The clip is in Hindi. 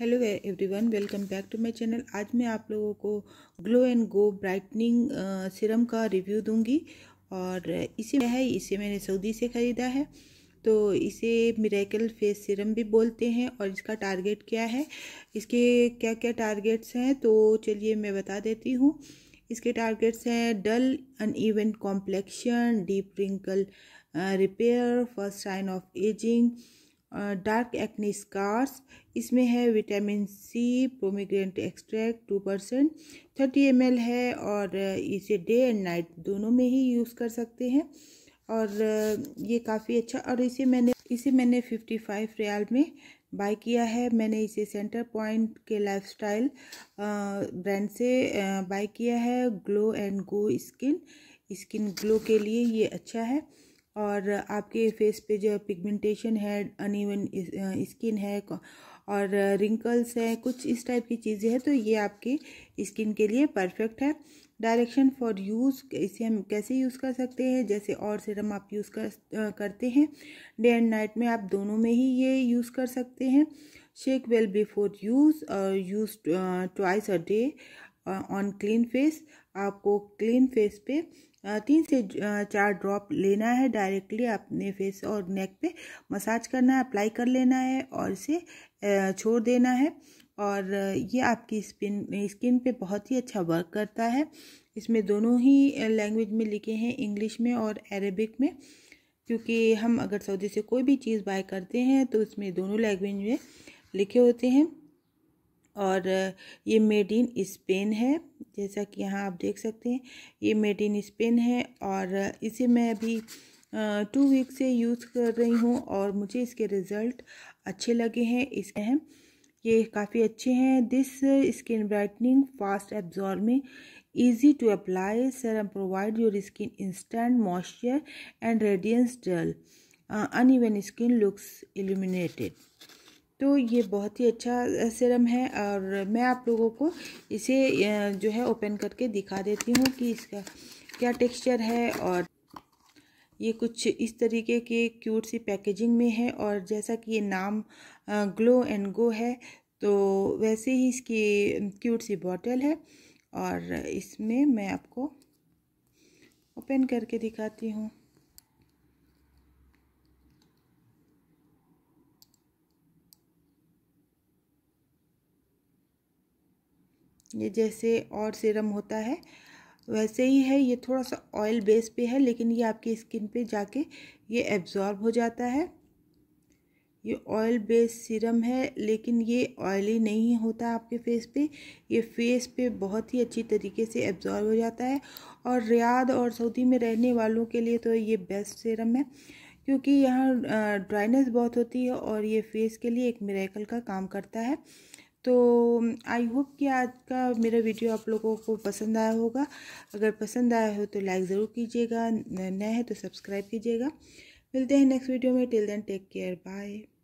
hello everyone welcome back to my channel आज मैं आप लोगों को glow and go brightening serum का रिव्यू दूंगी और इसे है इसे मैंने सऊदी से ख़रीदा है तो इसे मिराकल फेस सिरम भी बोलते हैं और इसका टारगेट क्या है इसके क्या क्या टारगेट्स हैं तो चलिए मैं बता देती हूँ इसके टारगेट्स हैं dull uneven complexion deep wrinkle repair first sign of ageing dark acne scars इसमें है vitamin C pomegranate extract two percent thirty M है और इसे डे एंड नाइट दोनों में ही यूज़ कर सकते हैं और ये काफ़ी अच्छा और इसे मैंने इसे मैंने फिफ्टी फाइव रियाल में बाय किया है मैंने इसे सेंटर पॉइंट के लाइफस्टाइल ब्रांड से बाय किया है glow and go skin skin glow के लिए ये अच्छा है और आपके फेस पे जो पिगमेंटेशन है अनइवन स्किन uh, है और रिंकल्स है कुछ इस टाइप की चीज़ें हैं तो ये आपके स्किन के लिए परफेक्ट है डायरेक्शन फॉर यूज़ इसे हम कैसे यूज़ कर सकते हैं जैसे और सिरम आप यूज़ कर uh, करते हैं डे एंड नाइट में आप दोनों में ही ये यूज़ कर सकते हैं shake well before use use twice a day on clean face आपको क्लीन फेस पे तीन से चार ड्रॉप लेना है डायरेक्टली अपने फेस और नेक पे मसाज करना है अप्लाई कर लेना है और इसे छोड़ देना है और ये आपकी स्किन स्किन पे बहुत ही अच्छा वर्क करता है इसमें दोनों ही लैंग्वेज में लिखे हैं इंग्लिश में और अरेबिक में क्योंकि हम अगर सऊदी से कोई भी चीज़ बाय करते हैं तो उसमें दोनों लैंग्वेज में लिखे होते हैं और ये मेड इन स्पेन है जैसा कि यहाँ आप देख सकते हैं ये मेड इन स्पेन है और इसे मैं अभी टू वीक से यूज़ कर रही हूँ और मुझे इसके रिज़ल्ट अच्छे लगे हैं इस अहम ये काफ़ी अच्छे हैं this skin brightening fast absorbing easy to apply serum provide your skin instant moisture and radiance dull अन uneven स्किन लुक्स illuminated तो ये बहुत ही अच्छा सिरम है और मैं आप लोगों को इसे जो है ओपन करके दिखा देती हूँ कि इसका क्या टेक्सचर है और ये कुछ इस तरीके के क्यूट सी पैकेजिंग में है और जैसा कि ये नाम ग्लो एंड गो है तो वैसे ही इसकी क्यूट सी बॉटल है और इसमें मैं आपको ओपन करके दिखाती हूँ ये जैसे और सीरम होता है वैसे ही है ये थोड़ा सा ऑयल बेस पे है लेकिन ये आपकी स्किन पे जाके ये एब्जॉर्ब हो जाता है ये ऑयल बेस सीरम है लेकिन ये ऑयली नहीं होता आपके फेस पे ये फेस पे बहुत ही अच्छी तरीके से एब्जॉर्ब हो जाता है और रियाद और सऊदी में रहने वालों के लिए तो ये बेस्ट सीरम है क्योंकि यहाँ ड्राइनेस बहुत होती है और ये फेस के लिए एक मेरेकल का काम करता है तो आई होप कि आज का मेरा वीडियो आप लोगों को पसंद आया होगा अगर पसंद आया हो तो लाइक ज़रूर कीजिएगा नया है तो सब्सक्राइब कीजिएगा मिलते हैं नेक्स्ट वीडियो में till then take care bye